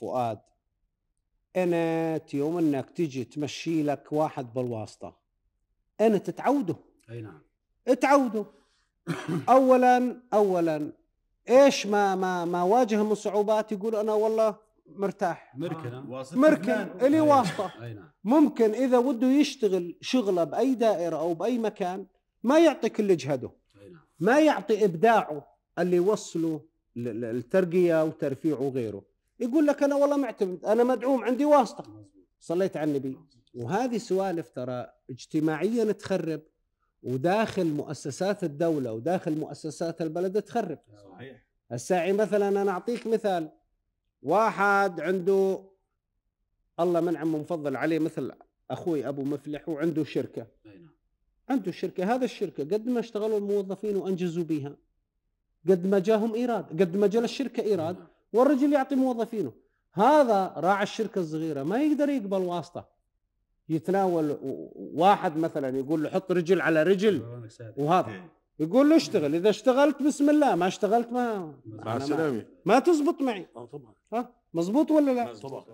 فؤاد انا يوم انك تجي تمشي لك واحد بالواسطه انا تتعوده اي نعم تعوده اولا اولا ايش ما ما ما واجه من صعوبات يقول انا والله مرتاح مركن آه. مركن اللي نعم. واسطه نعم. ممكن اذا وده يشتغل شغله باي دائره او باي مكان ما يعطي كل جهده نعم. ما يعطي ابداعه اللي يوصله للترقيه وترفيعه وغيره يقول لك انا والله معتمد انا مدعوم عندي واسطه صليت على النبي وهذه سوالف ترى اجتماعيا تخرب وداخل مؤسسات الدوله وداخل مؤسسات البلد تخرب صحيح الساعي مثلا انا اعطيك مثال واحد عنده الله منعم ومفضل عليه مثل اخوي ابو مفلح وعنده شركه نعم. عنده شركه هذا الشركه قد ما اشتغلوا الموظفين وانجزوا بها قد ما جاهم ايراد قد ما جاء الشركه ايراد نعم. والرجل يعطي موظفينه هذا راعي الشركه الصغيره ما يقدر يقبل واسطه يتناول واحد مثلا يقول له حط رجل على رجل وهذا إيه. يقول له اشتغل اذا اشتغلت بسم الله ما اشتغلت ما مع السلامه ما تزبط معي آه، طبعا ها مزبوط ولا لا؟ طبعا